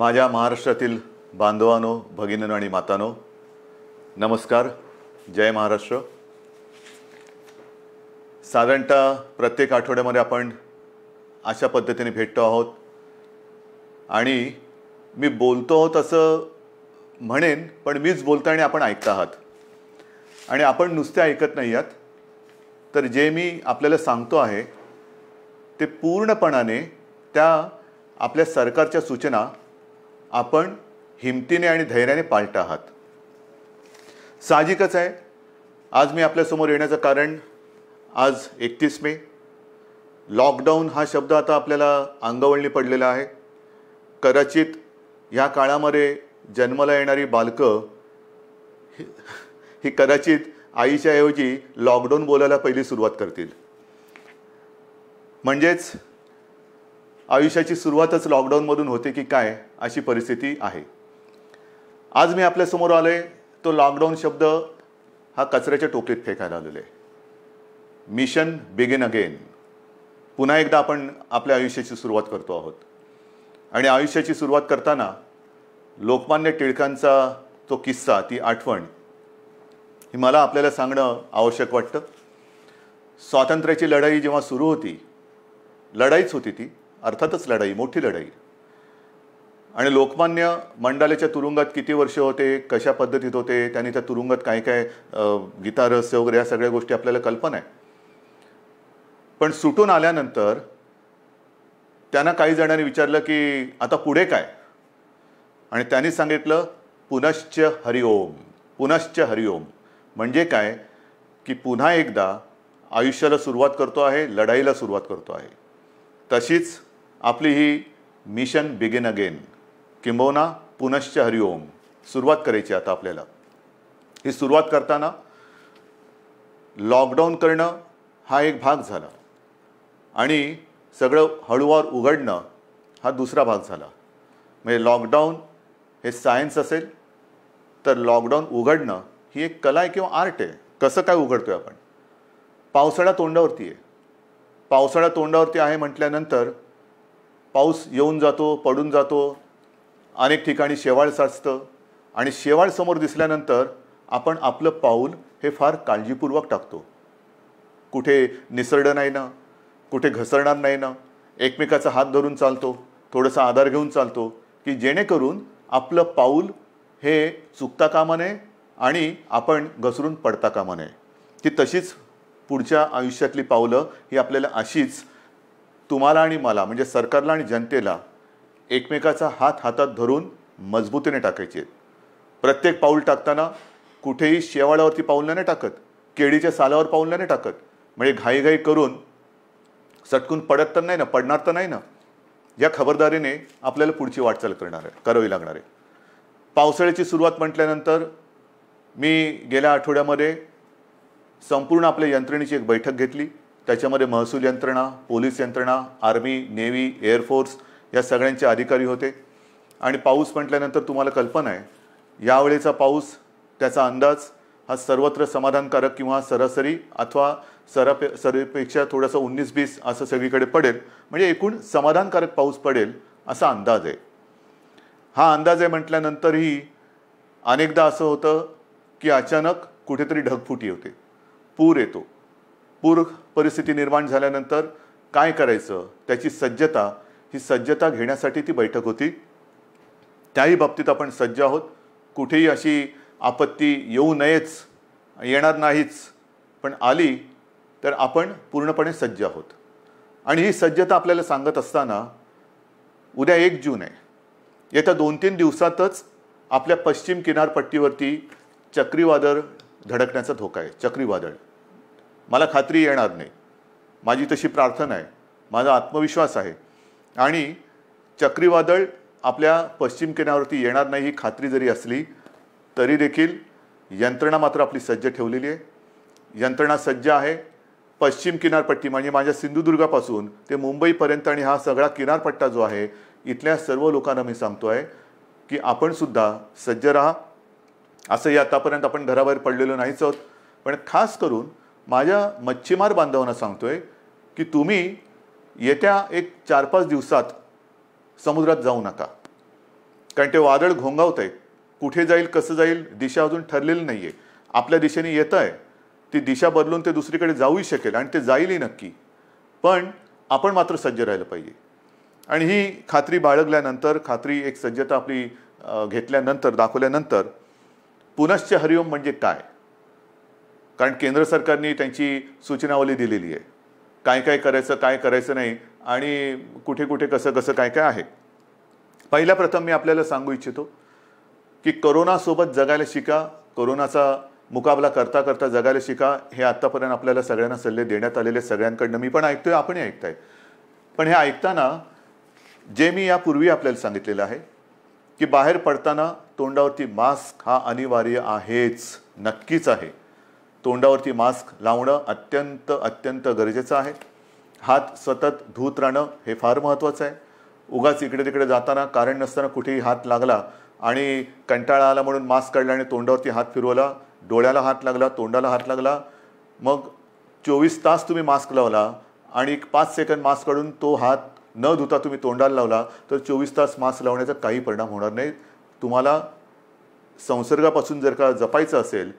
माझ्या महाराष्ट्रातील बांधवानो भगिनीनो आणि मातानो नमस्कार जय महाराष्ट्र साधारणतः प्रत्येक आठवड्यामध्ये आपण अशा पद्धतीने भेटतो आहोत आणि मी बोलतो आहोत असं म्हणेन पण मीच बोलतो आणि आपण ऐकत आहात आणि आपण नुसते ऐकत नाही आहात तर जे मी आपल्याला सांगतो आहे ते पूर्णपणाने त्या आपल्या सरकारच्या सूचना आपण हिमतीने आणि धैर्याने पालट आहात साहजिकच आहे आज मी आपल्यासमोर येण्याचं कारण आज एकतीस मे लॉकडाऊन हा शब्द आता आपल्याला अंगवळणी पडलेला आहे कदाचित ह्या काळामध्ये जन्माला येणारी बालकं ही कदाचित आईच्याऐवजी लॉकडाऊन बोलायला पहिली सुरुवात करतील म्हणजेच आयुष्याची सुरुवातच लॉकडाऊनमधून होते की काय अशी परिस्थिती आहे आज मी आपल्यासमोर आलो आहे तो लॉकडाऊन शब्द हा कचऱ्याच्या टोपलीत फेकायला आलेलो आहे मिशन बिगिन अगेन पुन्हा एकदा आपण आपल्या आयुष्याची सुरुवात करतो आहोत आणि आयुष्याची सुरुवात करताना लोकमान्य टिळकांचा तो किस्सा ती आठवण ही मला आपल्याला सांगणं आवश्यक वाटतं स्वातंत्र्याची लढाई जेव्हा सुरू होती लढाईच होती ती अर्थातच लढाई मोठी लढाई आणि लोकमान्य मंडालेच्या तुरुंगात किती वर्ष होते कशा पद्धतीत होते त्यांनी त्या तुरुंगात काय काय गीतारहस्य वगैरे या सगळ्या गोष्टी आपल्याला कल्पना आहे पण सुटून आल्यानंतर त्यांना काही जणांनी विचारलं की आता पुढे काय आणि त्यांनी सांगितलं पुनश्च हरिओम पुनश्च हरिओम म्हणजे काय की पुन्हा एकदा आयुष्याला सुरुवात करतो आहे लढाईला सुरुवात करतो आहे तशीच आपली ही मिशन बिगिन अगेन किंबहुना पुनश्च हरिओम सुरुवात करायची आता आपल्याला ही सुरुवात करताना लॉकडाऊन करणं हा एक भाग झाला आणि सगळं हळूवार उघडणं हा दुसरा भाग झाला म्हणजे लॉकडाऊन हे सायन्स असेल तर लॉकडाऊन उघडणं ही एक कला आहे किंवा आर्ट आहे कसं काय उघडतोय आपण पावसाळा तोंडावरती आहे पावसाळा तोंडावरती आहे म्हटल्यानंतर पाऊस येऊन जातो पडून जातो अनेक ठिकाणी शेवाळ साचतं आणि शेवाळ समोर दिसल्यानंतर आपण आपलं पाऊल हे फार काळजीपूर्वक टाकतो कुठे निसरडं नाही ना कुठे घसरणार नाही ना एकमेकाचा हात धरून चालतो थोडासा आधार घेऊन चालतो की जेणेकरून आपलं पाऊल हे चुकता कामा नये आणि आपण घसरून पडता कामा नये ती तशीच पुढच्या आयुष्यातली पावलं ही आपल्याला अशीच तुम्हाला आणि मला म्हणजे सरकारला आणि जनतेला एकमेकाचा हात हातात धरून मजबूतीने टाकायचे आहेत प्रत्येक पाऊल टाकताना कुठेही शेवाळावरती पाऊल नाही टाकत केळीच्या सालावर पाऊल नाही टाकत म्हणजे घाईघाई करून सटकून पडत तर नाही ना पडणार तर नाही ना या खबरदारीने आपल्याला पुढची वाटचाल करणार आहे करावी लागणार आहे पावसाळ्याची सुरुवात म्हटल्यानंतर मी गेल्या आठवड्यामध्ये संपूर्ण आपल्या यंत्रणेची एक बैठक घेतली त्याच्यामध्ये महसूल यंत्रणा पोलीस यंत्रणा आर्मी नेव्ही एअरफोर्स या सगळ्यांचे अधिकारी होते आणि पाऊस म्हटल्यानंतर तुम्हाला कल्पना आहे यावेळेचा पाऊस त्याचा अंदाज हा सर्वत्र समाधानकारक किंवा सरासरी अथवा सरापे सरीपेक्षा थोडासा उन्नीस बीस असं सगळीकडे पडेल म्हणजे एकूण समाधानकारक पाऊस पडेल असा अंदाज आहे हा अंदाज आहे म्हटल्यानंतरही अनेकदा असं होतं की अचानक कुठेतरी ढगफुटी होते पूर येतो पूर परिस्थिती निर्माण झाल्यानंतर काय करायचं त्याची सज्जता ही सज्जता घेण्यासाठी ती बैठक होती त्याही बाबतीत आपण सज्ज आहोत कुठेही अशी आपत्ती येऊ नयेच येणार नाहीच पण आली तर आपण पूर्णपणे सज्ज आहोत आणि ही सज्जता आपल्याला सांगत असताना उद्या एक जून आहे येत्या दोन तीन दिवसातच आपल्या पश्चिम किनारपट्टीवरती चक्रीवादळ धडकण्याचा धोका आहे चक्रीवादळ मला खात्री येणार नाही माझी तशी प्रार्थना आहे माझा आत्मविश्वास आहे आणि चक्रीवादळ आपल्या पश्चिम किनाऱ्यावरती येणार नाही ही खात्री जरी असली तरी देखील यंत्रणा मात्र आपली सज्ज ठेवलेली आहे यंत्रणा सज्ज आहे पश्चिम किनारपट्टी म्हणजे माझ्या सिंधुदुर्गापासून ते मुंबईपर्यंत आणि हा सगळा किनारपट्टा जो आहे इथल्या सर्व लोकांना मी सांगतो आहे की आपण सुद्धा सज्ज राहा असंही आतापर्यंत आपण घराबाहेर पडलेलो नाहीच आहोत पण खास करून माझ्या मच्छीमार बांधवांना सांगतोय की तुम्ही येत्या एक चार पाच दिवसात समुद्रात जाऊ नका कारण ते वादळ घोंगावत आहे कुठे जाईल कसं जाईल दिशा अजून ठरलेली नाही आहे आपल्या दिशेने येत आहे ती दिशा बदलून ते दुसरीकडे जाऊही शकेल आणि ते जाईलही नक्की पण आपण मात्र सज्ज राहिलं पाहिजे आणि ही खात्री बाळगल्यानंतर खात्री एक सज्जता आपली घेतल्यानंतर दाखवल्यानंतर पुनश्च हरिओम म्हणजे काय कारण केंद्र सरकारने त्यांची सूचनावली दिलेली आहे काय काय करायचं काय करायचं नाही आणि कुठे कुठे कसं कसं काय काय आहे पहिल्या प्रथम मी आपल्याला सांगू इच्छितो की करोनासोबत जगायला शिका करोनाचा मुकाबला करता करता जगायला शिका हे आत्तापर्यंत आपल्याला सगळ्यांना सल्ले देण्यात आलेले सगळ्यांकडनं मी पण ऐकतोय आपणही ऐकताय पण हे ऐकताना जे मी यापूर्वी आपल्याला सांगितलेलं आहे की बाहेर पडताना तोंडावरती मास्क हा अनिवार्य आहेच नक्कीच आहे तोंडावरती मास्क लावणं अत्यंत अत्यंत गरजेचं आहे हात सतत धुत राहणं हे फार महत्त्वाचं आहे उगाच इकडे तिकडे जाताना कारण नसताना कुठेही हात लागला आणि कंटाळा आला म्हणून मास्क काढला आणि तोंडावरती हात फिरवला डोळ्याला हात लागला तोंडाला हात लागला मग चोवीस तास तुम्ही मास्क लावला आणि एक पाच सेकंद मास्क काढून तो हात न धुता तुम्ही तोंडाला लावला तर चोवीस तास मास्क लावण्याचा काही परिणाम होणार नाही तुम्हाला संसर्गापासून जर का जपायचं असेल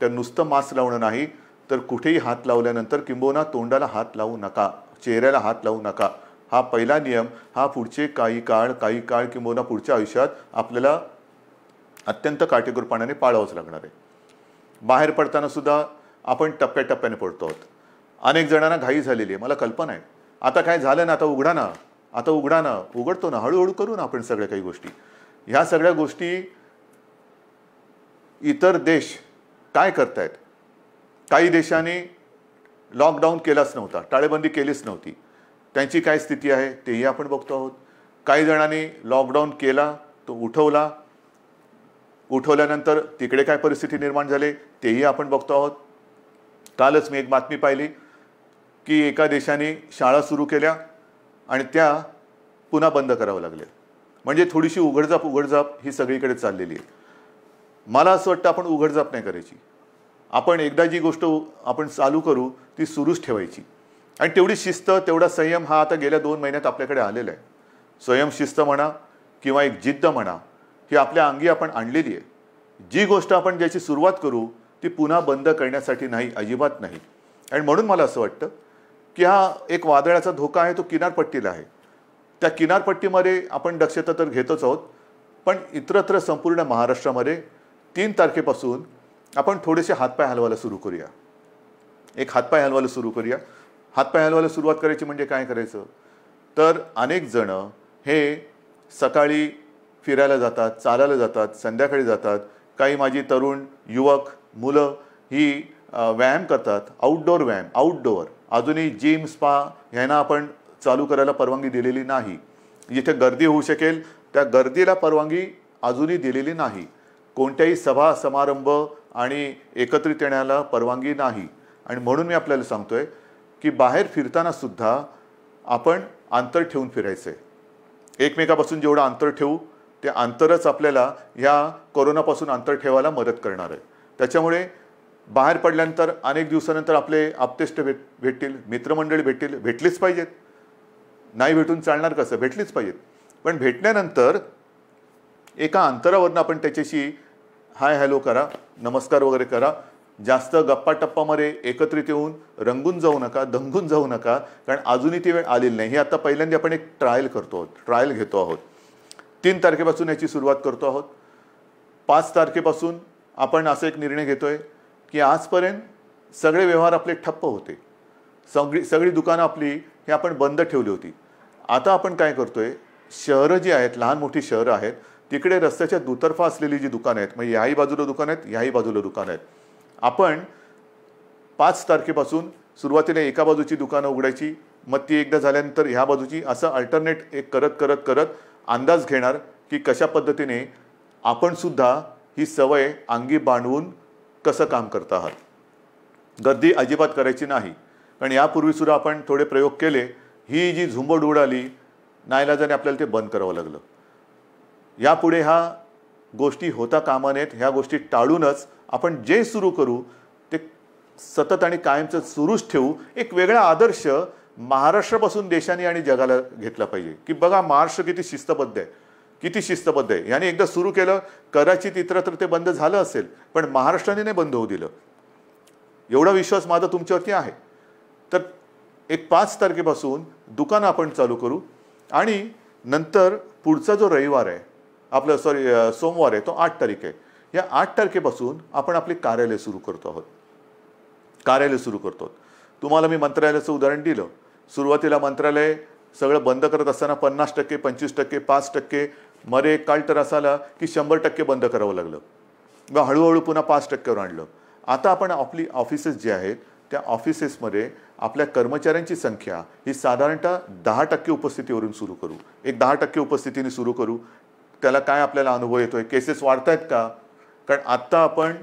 त्या नुसतं मास्क लावणं नाही तर कुठेही हात लावल्यानंतर किंबोना तोंडाला हात लावू नका चेहऱ्याला हात लावू नका हा पहिला नियम हा पुढचे काही काळ काही काळ किंबोना पुढच्या आयुष्यात आपल्याला अत्यंत काटेकोरपणाने पाळावंच लागणार आहे बाहेर पडताना सुद्धा आपण टप्प्याटप्प्याने पडतो आहोत अनेक जणांना घाई झालेली आहे मला कल्पना आहे आता काय झालं ना आता उघडा ना आता उघडा ना उघडतो ना हळूहळू करू ना आपण सगळ्या काही गोष्टी ह्या सगळ्या गोष्टी इतर देश काय करतायत काही देशांनी लॉकडाऊन केलाच नव्हता टाळेबंदी केलीच नव्हती त्यांची काय स्थिती आहे तेही आपण बघतो आहोत काही जणांनी लॉकडाऊन केला तो उठवला उठवल्यानंतर तिकडे काय परिस्थिती निर्माण झाले तेही आपण बघतो आहोत कालच मी एक बातमी पाहिली की एका देशाने शाळा सुरू केल्या आणि त्या पुन्हा बंद कराव्या लागल्या म्हणजे थोडीशी उघडझाप उघडझाप ही सगळीकडे चाललेली आहे मला असं वाटतं आपण उघडजाप नाही करायची आपण एकदा जी गोष्ट आपण चालू करू ती सुरूच ठेवायची आणि तेवढी शिस्त तेवढा संयम हा आता गेल्या दोन महिन्यात आपल्याकडे आलेला आहे शिस्त म्हणा किंवा एक जिद्द म्हणा ही आपल्या अंगी आपण आणलेली आहे जी गोष्ट आपण ज्याची सुरुवात करू ती पुन्हा बंद करण्यासाठी नाही अजिबात नाही आणि म्हणून मला असं वाटतं की हा एक वादळाचा धोका आहे तो किनारपट्टीला आहे त्या किनारपट्टीमध्ये आपण दक्षता तर घेतच आहोत पण इतरत्र संपूर्ण महाराष्ट्रामध्ये तीन तारखेपासून आपण थोडेसे हातपाय हलवायला सुरू करूया एक हातपाय हलवायला सुरू करूया हातपाय हलवायला सुरुवात करायची म्हणजे काय करायचं तर अनेक जण हे सकाळी फिरायला जातात चालायला जातात संध्याकाळी जातात काही माझी तरुण युवक मुलं ही व्यायाम करतात आउटडोअर व्यायाम आउटडोअर अजूनही जिम स्पा ह्यांना आपण चालू करायला परवानगी दिलेली नाही जिथे गर्दी होऊ शकेल त्या गर्दीला परवानगी अजूनही दिलेली नाही कोणत्याही सभा समारंभ आणि एकत्रित येण्याला परवानगी नाही आणि म्हणून मी आपल्याला सांगतो आहे की बाहेर फिरताना सुद्धा आपण अंतर ठेवून फिरायचं आहे एकमेकापासून जेवढं अंतर ठेवू ते अंतरच आपल्याला ह्या कोरोनापासून अंतर ठेवायला मदत करणार आहे त्याच्यामुळे बाहेर पडल्यानंतर अनेक दिवसानंतर आपले आपतेष्ट भेट भेटतील मित्रमंडळी भेटतील भेटलीच पाहिजेत नाही भेटून चालणार कसं भेटलीच पाहिजेत पण भेटल्यानंतर एका अंतरावरनं आपण त्याच्याशी हाय हॅलो करा नमस्कार वगैरे करा जास्त गप्पा टप्पामध्ये एकत्रित येऊन रंगून जाऊ नका दंगून जाऊ नका कारण अजूनही ती वेळ आलेली नाही हे आता पहिल्यांदा आपण एक ट्रायल करतो आहोत ट्रायल घेतो आहोत तीन तारखेपासून याची सुरुवात करतो आहोत पाच तारखेपासून आपण असा एक निर्णय घेतो आहे की आजपर्यंत सगळे व्यवहार आपले ठप्प होते सगळी सगळी दुकानं आपली हे आपण बंद ठेवली होती आता आपण काय करतो आहे शहरं जी आहेत लहान मोठी शहरं आहेत तिकडे रस्त्याच्या दुतर्फा असलेली जी दुकानं आहेत म्हणजे याही बाजूला दुकान आहेत याही बाजूला दुकानं आहेत आपण पाच तारखेपासून सुरुवातीला एका बाजूची दुकानं उघडायची मग ती एकदा झाल्यानंतर ह्या बाजूची असं अल्टरनेट एक करत करत करत अंदाज घेणार की कशा पद्धतीने आपण सुद्धा ही सवय अंगी बांधवून कसं काम करत आहात गर्दी अजिबात करायची नाही कारण यापूर्वीसुद्धा आपण थोडे प्रयोग केले ही जी झुंबड उडाली नाईलाजाने आपल्याला ते बंद करावं लागलं यापुढे ह्या गोष्टी होता कामा नयेत ह्या गोष्टी टाळूनच आपण जे सुरू करू ते सतत आणि कायमचं सुरूच ठेवू एक वेगळा आदर्श महाराष्ट्रापासून देशाने आणि जगाला घेतला पाहिजे की बघा महाराष्ट्र किती शिस्तबद्ध आहे किती शिस्तबद्ध आहे याने एकदा सुरू केलं कदाचित तर ते बंद झालं असेल पण महाराष्ट्राने नाही बंद होऊ दिलं एवढा विश्वास माझा तुमच्यावरती आहे तर एक पाच तारखेपासून दुकानं आपण चालू करू आणि नंतर पुढचा जो रविवार आहे आपलं सॉरी सोमवार आहे तो आठ तारीख आहे या आठ तारखेपासून आपण आपले कार्यालय सुरू करतो आहोत कार्यालय सुरू करतो तुम्हाला मी मंत्रालयाचं उदाहरण दिलं सुरुवातीला मंत्रालय सगळं बंद करत असताना पन्नास टक्के पंचवीस टक्के पाच टक्के मरे काल तर असं आला की शंभर टक्के बंद करावं लागलं व हळूहळू पुन्हा पाच टक्क्यावर आणलं आता आपण आपली ऑफिसेस जे आहेत त्या ऑफिसेसमध्ये आपल्या कर्मचाऱ्यांची संख्या ही साधारणतः दहा टक्के उपस्थितीवरून सुरू करू एक दहा टक्के उपस्थितीने सुरू करू त्याला काय आपल्याला अनुभव येतो आहे केसेस वाढत आहेत का कारण आत्ता आपण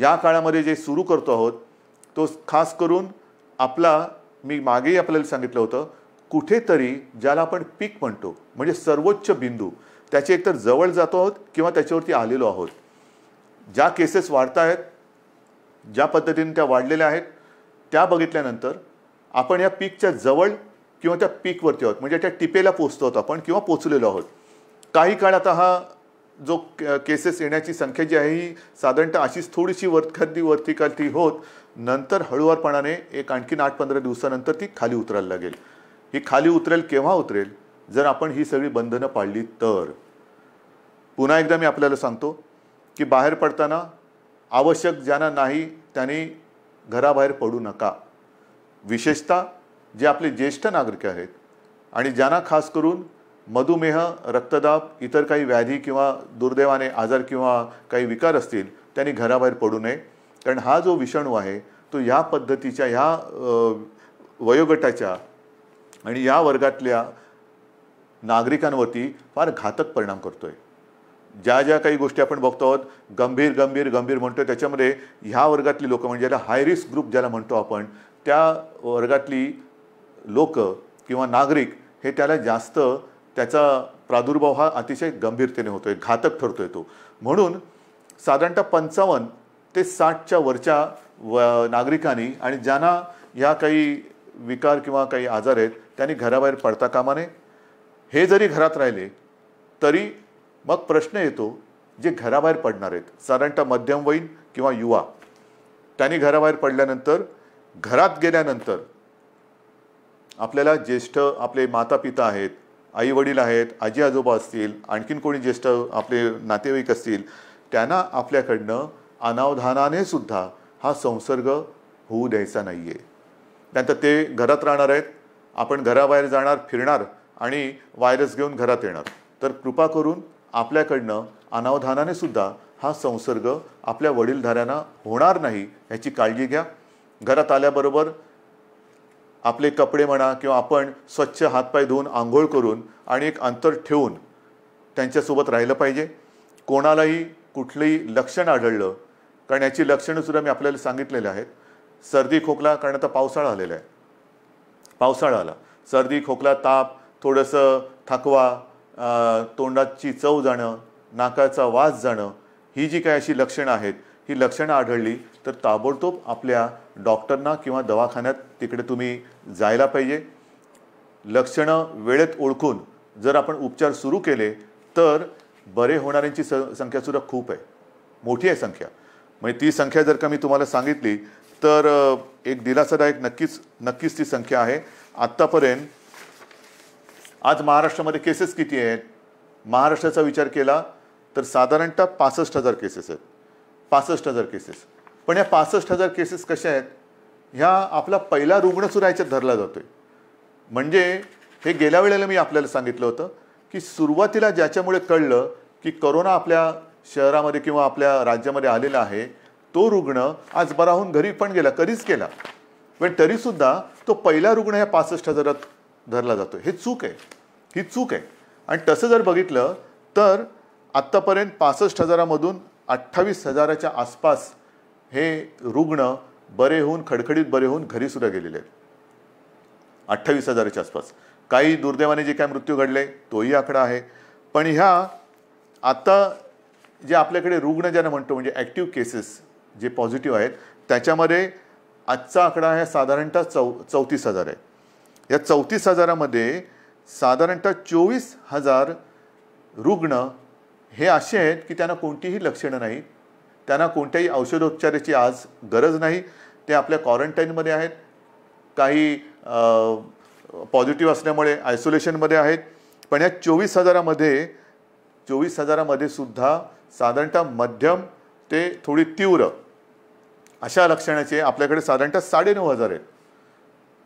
या काळामध्ये जे सुरू करतो आहोत तो खास करून आपला मी मागेही आपल्याला सांगितलं होतं कुठेतरी ज्याला आपण पीक म्हणतो म्हणजे सर्वोच्च बिंदू त्याचे एकतर जवळ जातो आहोत किंवा त्याच्यावरती आलेलो आहोत ज्या केसेस वाढत आहेत ज्या पद्धतीने त्या वाढलेल्या आहेत त्या बघितल्यानंतर आपण या पीकच्या जवळ किंवा त्या पीकवरती आहोत म्हणजे त्या टिपेला पोचतो आहोत आपण किंवा पोचलेलो आहोत काही काळ आता हा जो केसेस येण्याची संख्या जी आहे ही साधारणतः अशीच थोडीशी वरखादी वरती ती होत नंतर हळूवारपणाने एक आणखीन आठ पंधरा दिवसानंतर ती खाली उतरायला लागेल ही खाली उतरेल केव्हा उतरेल जर आपण ही सगळी बंधनं पाळली तर पुन्हा एकदा मी आपल्याला सांगतो की बाहेर पडताना आवश्यक ज्यांना नाही त्यांनी घराबाहेर पडू नका विशेषतः जे आपले ज्येष्ठ नागरिक आहेत आणि ज्यांना खास करून मधुमेह रक्तदाब इतर काही व्याधी किंवा दुर्दैवाने आजार किंवा काही विकार असतील त्यांनी घराबाहेर पडू नये कारण हा जो विषाणू आहे तो ह्या पद्धतीच्या ह्या वयोगटाच्या आणि या वर्गातल्या नागरिकांवरती फार घातक परिणाम करतो आहे ज्या ज्या काही गोष्टी आपण बघतो आहोत गंभीर गंभीर गंभीर म्हणतो त्याच्यामध्ये ह्या वर्गातली लोकं म्हणजे ज्याला हाय रिस्क ग्रुप ज्याला म्हणतो आपण त्या वर्गातली लोकं किंवा नागरिक हे त्याला जास्त त्याचा प्रादुर्भाव हा अतिशय गंभीरतेने होतोय घातक ठरतो तो म्हणून साधारणतः पंचावन्न ते साठच्या वरच्या व नागरिकांनी आणि ज्यांना ह्या काही विकार किंवा काही आजार आहेत त्यांनी घराबाहेर पडता कामा नये हे जरी घरात राहिले तरी मग प्रश्न येतो जे घराबाहेर पडणार आहेत साधारणतः मध्यमवयीन किंवा युवा त्यांनी घराबाहेर पडल्यानंतर घरात गेल्यानंतर आपल्याला ज्येष्ठ आपले माता पिता आहेत आई वडील आहेत आजी आजोबा असतील आणखीन कोणी ज्येष्ठ आपले नातेवाईक असतील त्यांना आपल्याकडनं अनावधानाने सुद्धा हा संसर्ग होऊ द्यायचा नाही आहे त्यानंतर ते घरात राहणार आहेत आपण घराबाहेर जाणार फिरणार आणि व्हायरस घेऊन घरात येणार तर कृपा करून आपल्याकडनं अनावधानाने सुद्धा हा संसर्ग आपल्या वडीलधाऱ्यांना होणार नाही ह्याची काळजी घ्या घरात आल्याबरोबर आपले कपडे म्हणा किंवा आपण स्वच्छ हातपाय धुवून आंघोळ करून आणि एक अंतर ठेवून त्यांच्यासोबत राहिलं पाहिजे कोणालाही कुठलंही लक्षण आढळलं कारण याची लक्षणंसुद्धा मी आपल्याला सांगितलेली आहेत सर्दी खोकला कारण आता पावसाळा आलेला आहे पावसाळा आला सर्दी खोकला ताप थोडंसं थकवा तोंडाची चव जाणं नाकाचा वास जाणं ही जी काही अशी लक्षणं आहेत ही लक्षणं आढळली तर ताबडतोब आपल्या डॉक्टरना किंवा दवाखान्यात तिकडे तुम्ही जायला पाहिजे लक्षणं वेळेत ओळखून जर आपण उपचार सुरू केले तर बरे होणाऱ्यांची स संख्यासुद्धा खूप आहे मोठी आहे संख्या म्हणजे ती संख्या जर का मी तुम्हाला सांगितली तर एक दिलासादायक नक्कीच नक्कीच ती संख्या आहे आत्तापर्यंत आज महाराष्ट्रामध्ये केसेस किती आहेत महाराष्ट्राचा विचार केला तर साधारणतः पासष्ट हजार केसेस आहेत पासष्ट हजार केसेस पण या पासष्ट हजार केसेस कशा आहेत ह्या आपला पहिला रुग्णसुद्धा याच्यात धरला जातो आहे म्हणजे हे गेल्या वेळेला मी आपल्याला सांगितलं होतं की सुरुवातीला ज्याच्यामुळे कळलं की करोना आपल्या शहरामध्ये किंवा आपल्या राज्यामध्ये आलेला आहे तो रुग्ण आज बरा होऊन घरी पण गेला कधीच केला पण तरीसुद्धा तो पहिला रुग्ण ह्या पासष्ट हजारात धरला जातो हे चूक आहे ही चूक आहे आणि तसं जर बघितलं तर आत्तापर्यंत पासष्ट हजारामधून अठ्ठावीस हजाराच्या आसपास हे रुग्ण बरे होऊन खडखडीत बरे होऊन घरीसुद्धा गेलेले आहेत अठ्ठावीस हजाराच्या आसपास काही दुर्दैवाने जे काय मृत्यू घडले तोही आकडा आहे पण ह्या आता जे आपल्याकडे रुग्ण ज्यांना म्हणतो म्हणजे ॲक्टिव्ह केसेस जे पॉझिटिव्ह आहेत त्याच्यामध्ये आजचा आकडा आहे साधारणतः चौ चौतीस हजार आहे या चौतीस हजारामध्ये साधारणतः चोवीस हजार रुग्ण हे असे आहेत की त्यांना कोणतीही लक्षणं नाही त्यांना कोणत्याही औषधोपचाराची आज गरज नाही ते आपल्या क्वारंटाईनमध्ये आहेत काही पॉझिटिव्ह असल्यामुळे आयसोलेशनमध्ये आहेत पण या चोवीस हजारामध्ये चोवीस हजारामध्ये सुद्धा साधारणतः मध्यम ते थोडी तीव्र अशा लक्षणाचे आपल्याकडे साधारणतः साडेनऊ हजार आहेत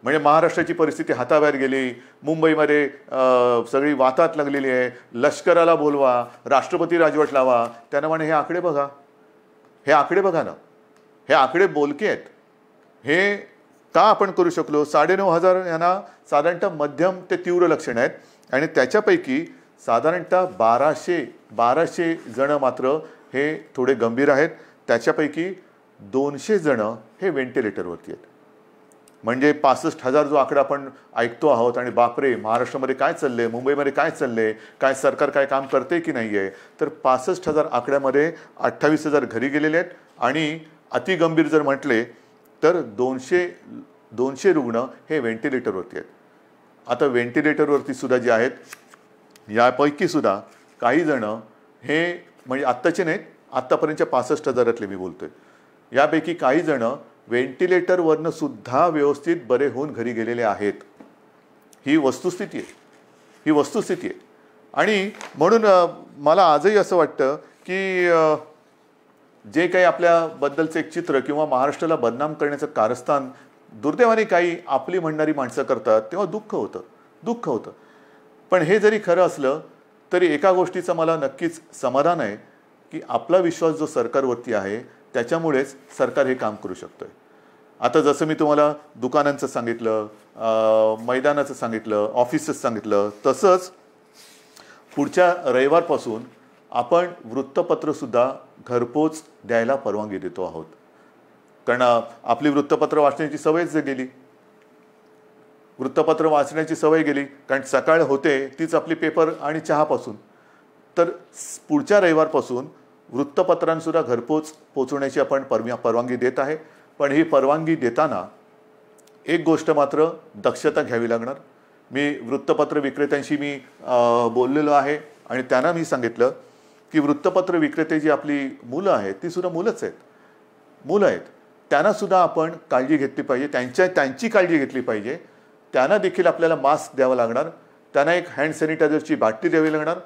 म्हणजे महाराष्ट्राची परिस्थिती हाताबाहेर गेली मुंबईमध्ये सगळी वातात लागलेली आहे लष्कराला बोलवा राष्ट्रपती राजवट लावा त्यानं म्हणे हे आकडे बघा हे आकडे बघा ना हे आकडे बोलके आहेत हे का आपण करू शकलो साडेनऊ हजार यांना साधारणतः मध्यम ते तीव्र लक्षणं आहेत आणि त्याच्यापैकी साधारणतः बाराशे बाराशे जणं मात्र हे थोडे गंभीर आहेत त्याच्यापैकी दोनशे जणं हे व्हेंटिलेटरवरती आहेत म्हणजे पासष्ट हजार जो आकडा आपण ऐकतो आहोत आणि बापरे महाराष्ट्रामध्ये काय चालले मुंबईमध्ये काय चालले काय सरकार काय काम करते की नाही आहे तर पासष्ट हजार आकड्यामध्ये अठ्ठावीस हजार घरी गेलेले आहेत आणि अतिगंभीर जर म्हटले तर दोनशे दोनशे रुग्ण हे व्हेंटिलेटरवरती आहेत आता व्हेंटिलेटरवरती सुद्धा जे आहेत यापैकी सुद्धा काही जणं हे म्हणजे आत्ताचे नाहीत आत्तापर्यंतच्या पासष्ट हजारातले मी बोलतो आहे यापैकी काही व्हेंटिलेटरवरनं सुद्धा व्यवस्थित बरे होऊन घरी गेलेले आहेत ही वस्तुस्थिती आहे ही वस्तुस्थिती आहे आणि म्हणून मला आजही असं वाटतं की जे काही आपल्याबद्दलचं एक चित्र किंवा महाराष्ट्राला बदनाम करण्याचं कारस्थान दुर्दैवाने काही आपली म्हणणारी माणसं करतात तेव्हा दुःख होतं दुःख होतं पण हे जरी खरं असलं तरी एका गोष्टीचं मला नक्कीच समाधान आहे की आपला विश्वास जो सरकारवरती आहे त्याच्यामुळेच सरकार हे काम करू शकतो आहे आता जसं मी तुम्हाला दुकानांचं सांगितलं मैदानाचं सांगितलं ऑफिसचं सांगितलं तसंच पुढच्या रविवारपासून आपण वृत्तपत्रसुद्धा घरपोच द्यायला परवानगी देतो आहोत कारण आपली वृत्तपत्र वाचण्याची सवयच गेली वृत्तपत्र वाचण्याची सवय गेली कारण सकाळ होते तीच आपली पेपर आणि चहापासून तर पुढच्या रविवारपासून वृत्तपत्रांसुद्धा घरपोच पोचवण्याची आपण परवा परवानगी देत आहे पण ही परवानगी देताना एक गोष्ट मात्र दक्षता घ्यावी लागणार मी वृत्तपत्र विक्रेत्यांशी मी बोललेलो आहे आणि त्यांना मी सांगितलं की वृत्तपत्र विक्रेते जी आपली मुलं आहेत ती सुद्धा मुलंच आहेत मुलं आहेत त्यांनासुद्धा आपण काळजी घेतली पाहिजे त्यांच्या त्यांची काळजी घेतली पाहिजे त्यांना देखील आपल्याला मास्क द्यावा लागणार त्यांना एक हँड सॅनिटायझरची बाटली द्यावी लागणार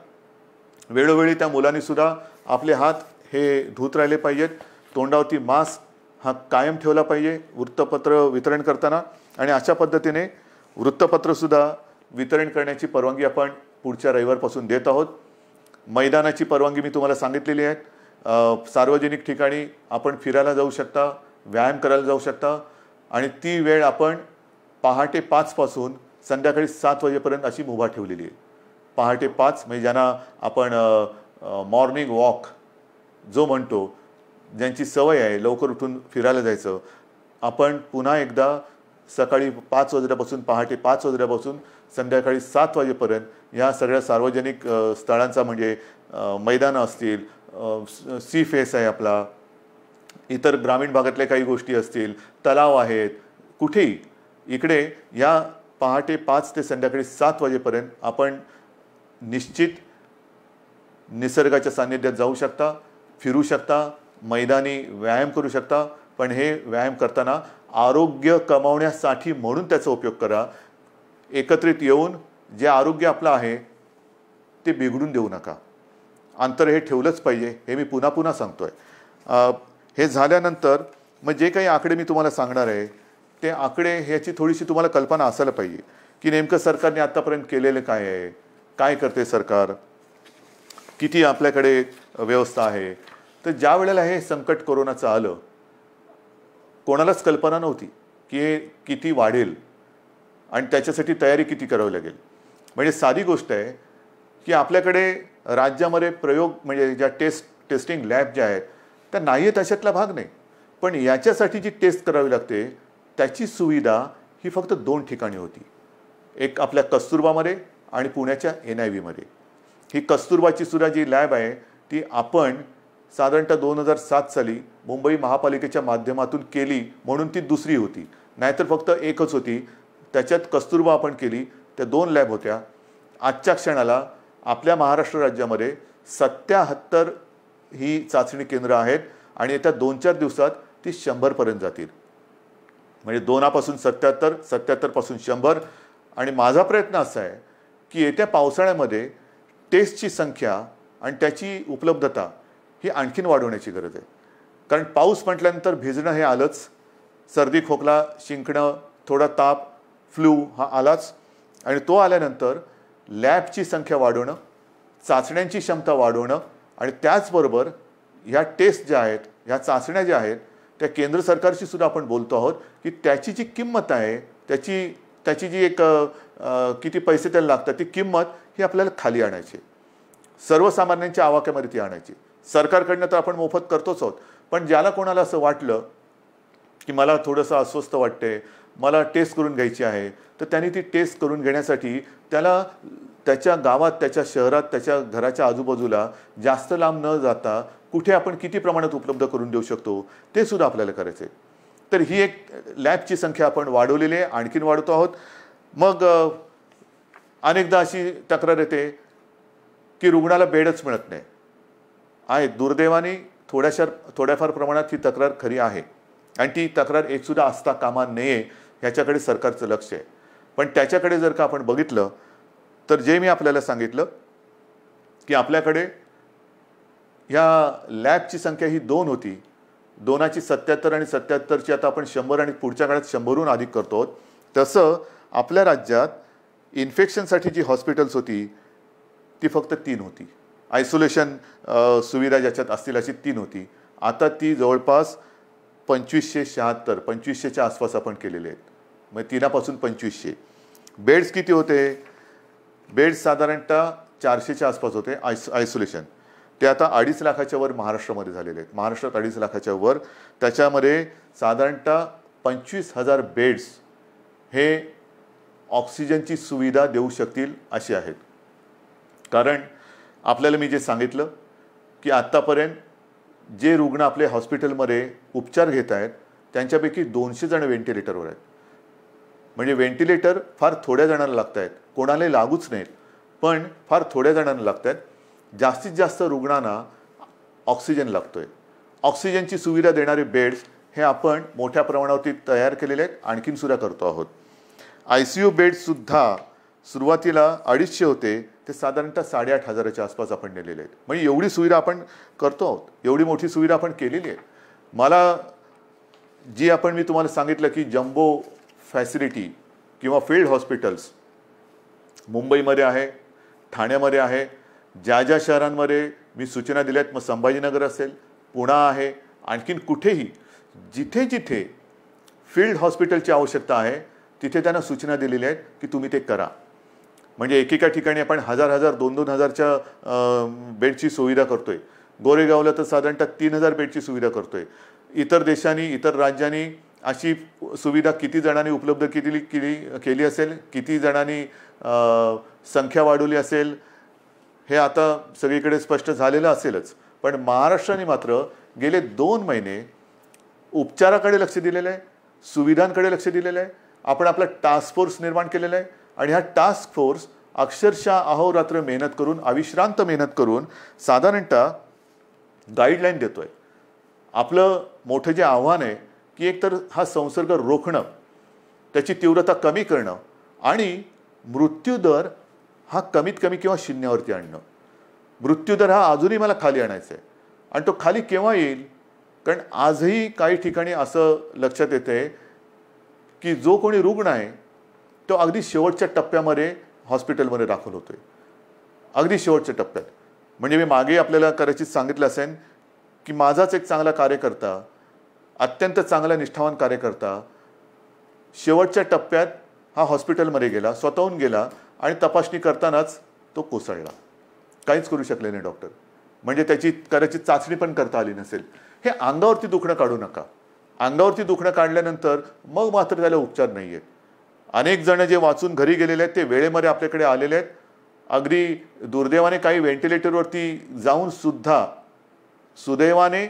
वेळोवेळी त्या मुलांनीसुद्धा आपले हात हे धुत राहिले पाहिजेत तोंडावरती मास्क हा कायम ठेवला पाहिजे वृत्तपत्र वितरण करताना आणि अशा पद्धतीने वृत्तपत्रसुद्धा वितरण करण्याची परवानगी आपण पुढच्या रविवारपासून देत आहोत मैदानाची परवानगी मी तुम्हाला सांगितलेली आहे सार्वजनिक ठिकाणी आपण फिरायला जाऊ शकता व्यायाम करायला जाऊ शकता आणि ती वेळ आपण पहाटे पाचपासून संध्याकाळी सात वाजेपर्यंत अशी मुभा ठेवलेली आहे पहाटे पाच म्हणजे ज्यांना आपण मॉर्निंग वॉक जो म्हणतो ज्यांची सवय आहे लवकर उठून फिरायला जायचं आपण पुन्हा एकदा सकाळी पाच वाजल्यापासून पहाटे पाच वाजल्यापासून संध्याकाळी सात वाजेपर्यंत ह्या सगळ्या सार्वजनिक स्थळांचा म्हणजे मैदानं असतील सी फेस आहे आपला इतर ग्रामीण भागातल्या काही गोष्टी असतील तलाव आहेत कुठेही इकडे या पहाटे पाच ते संध्याकाळी सात वाजेपर्यंत आपण निश्चित निसर्गाच्या सान्निध्यात जाऊ शकता फिरू शकता मैदानी व्यायाम करू शकता पण हे व्यायाम करताना आरोग्य कमावण्यासाठी म्हणून त्याचा उपयोग करा एकत्रित येऊन जे आरोग्य आपलं आहे ते बिघडून देऊ नका अंतर हे ठेवलंच पाहिजे हे मी पुन्हा पुन्हा सांगतो आहे हे झाल्यानंतर मग जे काही आकडे मी तुम्हाला सांगणार आहे ते आकडे ह्याची थोडीशी तुम्हाला कल्पना असायला पाहिजे की नेमकं सरकारने आत्तापर्यंत केलेलं काय आहे काय करते सरकार किती आपल्याकडे व्यवस्था आहे तर ज्या वेळेला हे संकट कोरोनाचं आलं कोणालाच कल्पना नव्हती की हे किती वाढेल आणि त्याच्यासाठी तयारी किती करावी लागेल म्हणजे साधी गोष्ट आहे की आपल्याकडे राज्यामध्ये प्रयोग म्हणजे ज्या टेस्ट टेस्टिंग लॅब ज्या आहेत त्या नाही आहेत अशातला भाग नाही पण याच्यासाठी जी टेस्ट करावी लागते त्याची सुविधा ही फक्त दोन ठिकाणी होती एक आपल्या कस्तुरबामध्ये आणि पुण्याच्या एन आय व्हीमध्ये ही कस्तुरबाची सुद्धा जी लॅब आहे ती आपण साधारणतः दोन हजार सात साली मुंबई महापालिकेच्या माध्यमातून केली म्हणून ती दुसरी होती नाहीतर फक्त एकच होती त्याच्यात कस्तुरबा आपण केली त्या दोन लॅब होत्या आजच्या क्षणाला आपल्या महाराष्ट्र राज्यामध्ये सत्याहत्तर ही चाचणी केंद्र आहेत आणि येत्या दोन चार दिवसात ती शंभरपर्यंत जातील म्हणजे दोनापासून सत्याहत्तर सत्याहत्तरपासून शंभर आणि माझा प्रयत्न असा आहे की येत्या पावसाळ्यामध्ये टेस्टची संख्या आणि त्याची उपलब्धता ही आणखीन वाढवण्याची गरज आहे कारण पाऊस म्हटल्यानंतर भिजणं हे आलंच सर्दी खोकला शिंकणं थोडा ताप फ्लू हा आलाच आणि तो आल्यानंतर लॅबची संख्या वाढवणं चाचण्यांची क्षमता वाढवणं आणि त्याचबरोबर ह्या टेस्ट ज्या आहेत ह्या चाचण्या ज्या आहेत त्या केंद्र सरकारशी सुद्धा आपण बोलतो आहोत की त्याची जी किंमत आहे त्याची त्याची जी एक किती पैसे त्याला लागतात ती किंमत ही आपल्याला खाली आणायची सर्वसामान्यांच्या आवाक्यामध्ये ती आणायची सरकारकडनं तर आपण मोफत करतोच आहोत पण ज्याला कोणाला असं वाटलं की मला थोडंसं अस्वस्थ वाटतंय मला टेस्ट करून घ्यायची आहे तर त्यांनी ती टेस्ट करून घेण्यासाठी त्याला त्याच्या गावात त्याच्या शहरात त्याच्या घराच्या आजूबाजूला जास्त लांब न जाता कुठे आपण किती प्रमाणात उपलब्ध करून देऊ शकतो ते सुद्धा आपल्याला करायचं आहे तर ही एक लॅबची संख्या आपण वाढवलेली आहे आणखीन वाढवतो आहोत मग अनेकदा अशी तक्रार येते की रुग्णाला बेडच मिळत नाही आहे दुर्दैवाने थोड्याशा थोड्याफार प्रमाणात ही तक्रार खरी आहे आणि ती तक्रार एकसुद्धा असता कामा नये ह्याच्याकडे सरकारचं लक्ष आहे पण त्याच्याकडे जर का आपण बघितलं तर जे मी आपल्याला सांगितलं की आपल्याकडे ह्या लॅबची संख्या ही दोन होती दोनाची सत्याहत्तर आणि सत्याहत्तरची आता आपण शंभर आणि पुढच्या काळात शंभरहून अधिक करतो तसं आपल्या राज्यात इन्फेक्शनसाठी जी हॉस्पिटल्स होती ती फक्त तीन होती आयसोलेशन सुविधा ज्याच्यात असतील अशी तीन होती आता ती जवळपास पंचवीसशे शहात्तर पंचवीसशेच्या आसपास आपण केलेले आहेत मग तिनापासून पंचवीसशे बेड्स किती होते बेड्स साधारणतः चारशेच्या आसपास होते आयस आयसोलेशन ते आता अडीच लाखाच्या वर महाराष्ट्रामध्ये झालेले आहेत महाराष्ट्रात अडीच लाखाच्या वर त्याच्यामध्ये साधारणतः पंचवीस हजार बेड्स हे ऑक्सिजनची सुविधा देऊ शकतील असे आहेत कारण आपल्याला मी जे सांगितलं की आत्तापर्यंत जे रुग्ण आपले हॉस्पिटलमध्ये उपचार घेत आहेत त्यांच्यापैकी दोनशे जण व्हेंटिलेटरवर आहेत म्हणजे व्हेंटिलेटर फार थोड्या जणांना लागत आहेत कोणालाही लागूच नाहीत पण फार थोड्या जणांना लागत आहेत जास्तीत जास्त रुग्णांना ऑक्सिजन लागतो आहे ऑक्सिजनची सुविधा देणारे बेड्स हे आपण मोठ्या प्रमाणावरती तयार केलेले आहेत आणखीन आणखीनसुद्धा करतो आहोत आय सी यू बेड्ससुद्धा सुरुवातीला अडीचशे होते ते साधारणतः साडेआठ हजाराच्या आसपास आपण नेलेले आहेत म्हणजे एवढी सुविधा आपण करतो आहोत एवढी मोठी सुविधा आपण केलेली आहे मला जी आपण मी तुम्हाला सांगितलं की जम्बो फॅसिलिटी किंवा फील्ड हॉस्पिटल्स मुंबईमध्ये आहे ठाण्यामध्ये आहे ज्या ज्या शहरांमध्ये मी सूचना दिल्या आहेत मग संभाजीनगर असेल पुणा आहे आणखीन कुठेही जिथे जिथे फील्ड हॉस्पिटलची आवश्यकता आहे तिथे त्यांना सूचना दिलेल्या आहेत की तुम्ही ते करा म्हणजे एकेका ठिकाणी आपण हजार हजार दोन दोन हजारच्या बेडची सुविधा करतो आहे गोरेगावला तर साधारणतः तीन हजार बेडची सुविधा करतो आहे इतर देशांनी इतर राज्यांनी अशी सुविधा किती जणांनी उपलब्ध केलेली केली केली असेल किती जणांनी संख्या वाढवली असेल हे आता सगळीकडे स्पष्ट झालेलं असेलच पण महाराष्ट्राने मात्र गेले दोन महिने उपचाराकडे लक्ष दिलेलं आहे सुविधांकडे लक्ष दिलेलं आहे आपण आपला टास्क फोर्स निर्माण केलेला आहे आणि हा टास्क फोर्स अक्षरशः अहोरात्र मेहनत करून अविश्रांत मेहनत करून साधारणतः गाईडलाईन देतो आहे आपलं मोठं जे आव्हान आहे की एकतर हा संसर्ग रोखणं त्याची तीव्रता कमी करणं आणि मृत्यूदर हा कमीत कमी किंवा शून्यावरती आणणं मृत्यूदर हा अजूनही मला खाली आणायचा आहे आणि तो खाली केव्हा येईल कारण आजही काही ठिकाणी असं लक्षात येतं आहे की जो कोणी रुग्ण आहे तो अगदी शेवटच्या टप्प्यामध्ये हॉस्पिटलमध्ये दाखल होतो आहे अगदी शेवटच्या टप्प्यात म्हणजे मी मागे आपल्याला कदाचित सांगितलं असेल की माझाच एक चांगला कार्यकर्ता अत्यंत चांगला निष्ठावान कार्यकर्ता शेवटच्या टप्प्यात हा हॉस्पिटलमध्ये गेला स्वतःहून गेला आणि तपासणी करतानाच तो कोसळला काहीच करू शकले नाही डॉक्टर म्हणजे त्याची कदाचित चाचणी पण करता आली नसेल हे अंगावरती दुखणं काढू नका अंगावरती दुखणं काढल्यानंतर मग मात्र त्याला उपचार नाही आहेत अनेक जण जे वाचून घरी गेलेले आहेत ते वेळेमध्ये आपल्याकडे आलेले आहेत अगदी दुर्दैवाने काही व्हेंटिलेटरवरती जाऊन सुद्धा सुदैवाने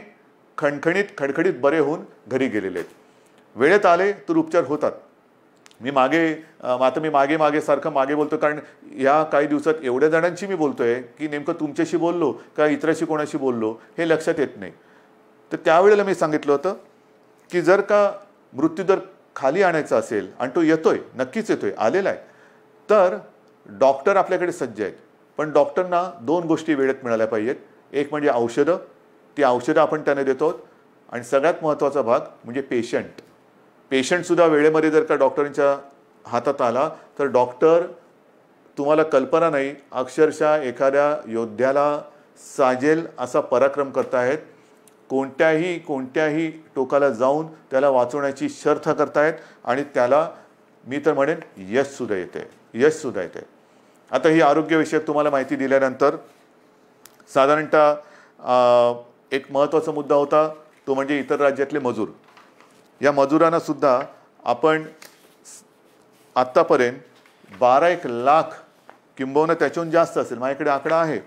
खणखणीत खडखडीत बरे होऊन घरी गेलेले आहेत वेळेत आले तर उपचार होतात मी मागे आता मी मागे मागे सारखं मागे बोलतो कारण या काही दिवसात एवढ्या जणांशी मी बोलतोय की नेमकं तुमच्याशी बोललो का इतराशी कोणाशी बोललो हे लक्षात येत नाही तर त्यावेळेला मी सांगितलं होतं की जर का मृत्यूदर खाली आणायचा असेल आणि तो येतोय नक्कीच येतोय आलेला आहे तर डॉक्टर आपल्याकडे सज्ज आहेत पण डॉक्टरना दोन गोष्टी वेळेत मिळाल्या पाहिजेत एक म्हणजे औषधं ती औषधं आपण त्यांना देतो आणि सगळ्यात महत्त्वाचा भाग म्हणजे पेशंट पेशंटसुद्धा वेळेमध्ये जर का डॉक्टरांच्या हातात आला तर डॉक्टर तुम्हाला कल्पना नाही अक्षरशः एखाद्या योद्ध्याला साजेल असा पराक्रम करतायत कोणत्याही कोणत्याही टोकाला जाऊन त्याला वाचवण्याची शर्थ करतायत आणि त्याला मी तर म्हणेन यशसुद्धा येते यशसुद्धा येते आता ही आरोग्यविषयक तुम्हाला माहिती दिल्यानंतर साधारणतः एक महत्त्वाचा मुद्दा होता तो म्हणजे इतर राज्यातले मजूर या मजुरांनासुद्धा आपण आत्तापर्यंत बारा एक लाख किंबहुना त्याच्याहून जास्त असेल माझ्याकडे आकडा आहे